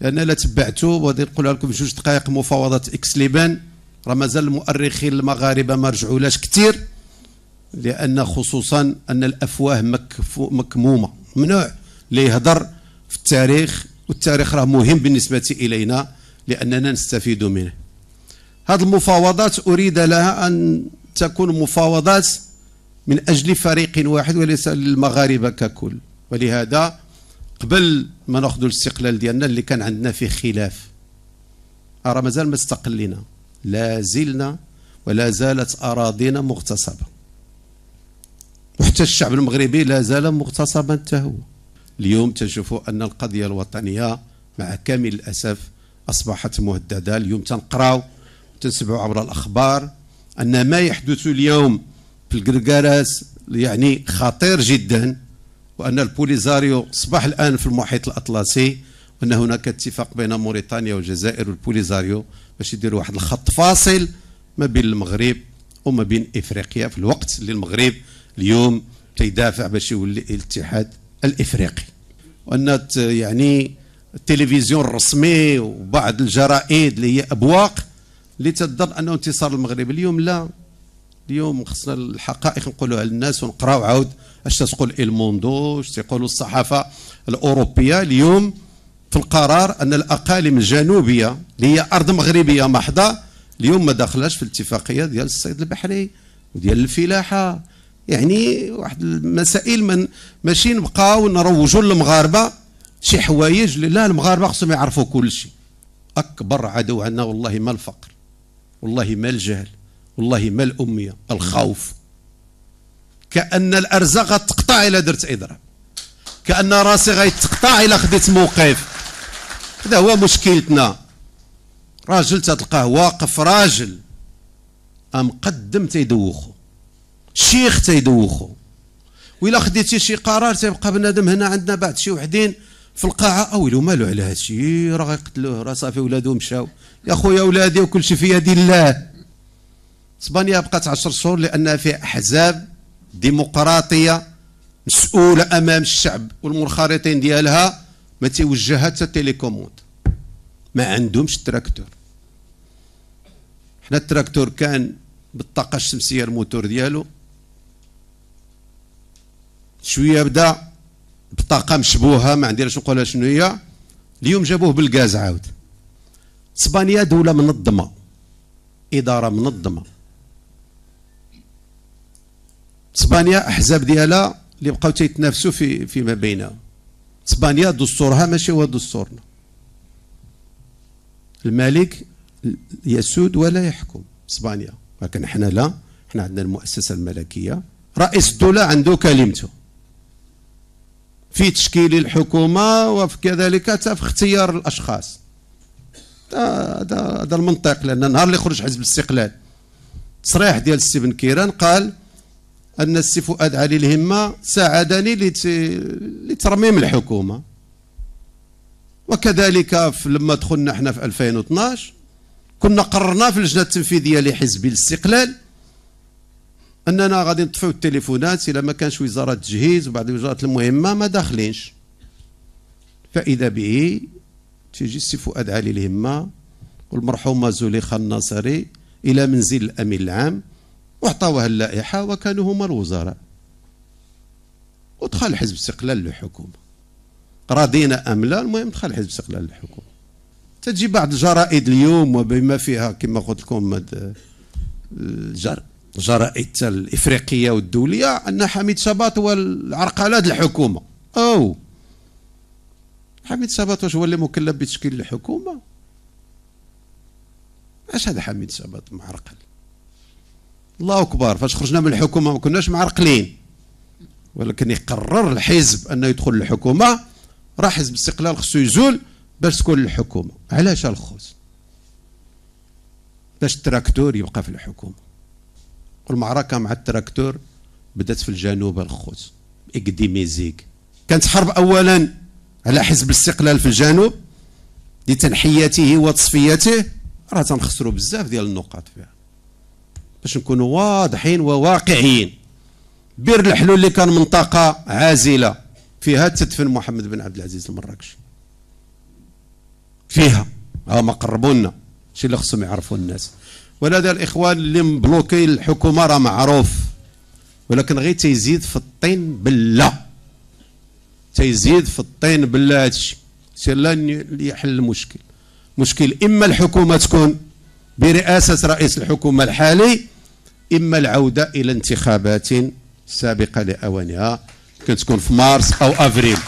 لان لا تبعتوا وغادي نقولها لكم جوج دقائق مفاوضات اكس ليبان راه مازال المؤرخين المغاربه ما رجعولاش كثير لان خصوصا ان الافواه مكمومه ممنوع اللي يهضر في التاريخ والتاريخ راه مهم بالنسبه الينا لاننا نستفيد منه هذه المفاوضات اريد لها ان تكون مفاوضات من اجل فريق واحد وليس للمغاربه ككل ولهذا قبل ما ناخذوا الاستقلال ديالنا اللي كان عندنا فيه خلاف راه مازال ما استقلينا لا زلنا ولا زالت اراضينا مغتصبه وحتى الشعب المغربي لا زال مغتصبا حتى هو اليوم تنشوفوا ان القضيه الوطنيه مع كامل الاسف اصبحت مهدده اليوم تنقراو تنسمعوا عبر الاخبار ان ما يحدث اليوم في الكركاراس يعني خطير جدا وأن البوليزاريو أصبح الآن في المحيط الأطلسي وأن هناك اتفاق بين موريتانيا والجزائر والبوليزاريو باش يديروا واحد الخط فاصل ما بين المغرب وما بين إفريقيا في الوقت اللي المغرب اليوم تيدافع باش يولي الاتحاد الإفريقي وأن يعني التلفزيون الرسمي وبعض الجرائد اللي هي أبواق اللي تظن أنه انتصار المغرب اليوم لا اليوم خصنا الحقائق نقولوها للناس ونقراو عاود اش تقول الموندو اش تيقولوا الصحافه الاوروبيه اليوم في القرار ان الاقاليم الجنوبيه اللي هي ارض مغربيه محضه اليوم ما داخلاش في الاتفاقيه ديال الصيد البحري وديال الفلاحه يعني واحد المسائل من ماشي نبقاو نروجوا للمغاربه شي حوايج لا المغاربه خصهم يعرفوا كل شيء اكبر عدو عندنا والله ما الفقر والله ما الجهل والله ما الأمية الخوف كأن الأرزاق غتقطع إلا درت إضراب كأن راسي غيتقطع إلا خديت موقف هذا هو مشكلتنا راجل تتلقاه واقف راجل مقدم تيدوخو شيخ تيدوخو وإلا خديتي شي قرار تيبقى بنادم هنا عندنا بعد شي وحدين في القاعة أويلو مالو على هادشي راه غيقتلوه راه صافي ولادو مشاو يا خويا ولادي وكلشي في يد الله اسبانيا بقات 10 شهور لانها فيها احزاب ديمقراطيه مسؤوله امام الشعب والمنخرطين ديالها ما تيوجهها حتى تيليكوموند ما عندهمش تراكتور حنا التراكتور كان بالطاقه الشمسيه الموتور ديالو شويه بدا بطاقه مشبوهه ما عنديش نقولها شنو هي اليوم جابوه بالغاز عاود اسبانيا دوله منظمه اداره منظمه اسبانيا احزاب ديالها اللي بقاو تيتنافسوا في فيما بينهم اسبانيا دستورها ماشي هو دستورنا الملك يسود ولا يحكم اسبانيا لكن حنا لا حنا عندنا المؤسسه الملكيه رئيس الدوله عنده كلمته في تشكيل الحكومه وكذلك في اختيار الاشخاص هذا هذا المنطق لان نهار اللي خرج حزب الاستقلال تصريح ديال ستيفن كيران قال ان السي فؤاد علي الهمه ساعدني لت... لترميم الحكومه وكذلك لما دخلنا احنا في 2012 كنا قررنا في اللجنه التنفيذيه لحزب الاستقلال اننا غادي نطفيو التليفونات الى ما كانش وزاره التجهيز وبعض الوزارات المهمه ما داخلينش فاذا به تيجي السي فؤاد علي الهمه والمرحومه زليخه الناصري الى منزل الامين العام وعطاوها اللائحة وكانوا هما الوزراء ودخل حزب استقلال للحكومة راضينا أم لا المهم دخل حزب استقلال للحكومة تجي بعض الجرائد اليوم وبما فيها كما قلت لكم آه، الجرائد الإفريقية والدولية أن حميد شباط هو العرقلة الحكومة أو حميد شباط واش هو اللي مكلف بتشكيل الحكومة اش هذا حميد شباط معرقل الله اكبر فاش خرجنا من الحكومه ما كناش معرقلين ولكن يقرر الحزب انه يدخل الحكومه راه حزب الاستقلال خصو يزول باش تكون الحكومه علاش الخوز باش التراكتور يبقى في الحكومه والمعركه مع التراكتور بدات في الجنوب الخوز اكديميزيك كانت حرب اولا على حزب الاستقلال في الجنوب لتنحيته وتصفيته راه تنخسروا بزاف ديال النقاط فيها باش نكونوا واضحين وواقعيين بير الحلول اللي كان منطقه عازله فيها تدفن محمد بن عبد العزيز المراكش فيها ها ما قربوا لنا شي اللي خصهم يعرفوا الناس ولهذا الاخوان اللي مبلوكي الحكومه راه معروف ولكن غير تيزيد في الطين بالله تيزيد في الطين بالله هادشي سير لا يحل المشكل مشكل اما الحكومه تكون برئاسه رئيس الحكومه الحالي إما العودة إلى انتخابات سابقة لأوانها كتكون في مارس أو أفريل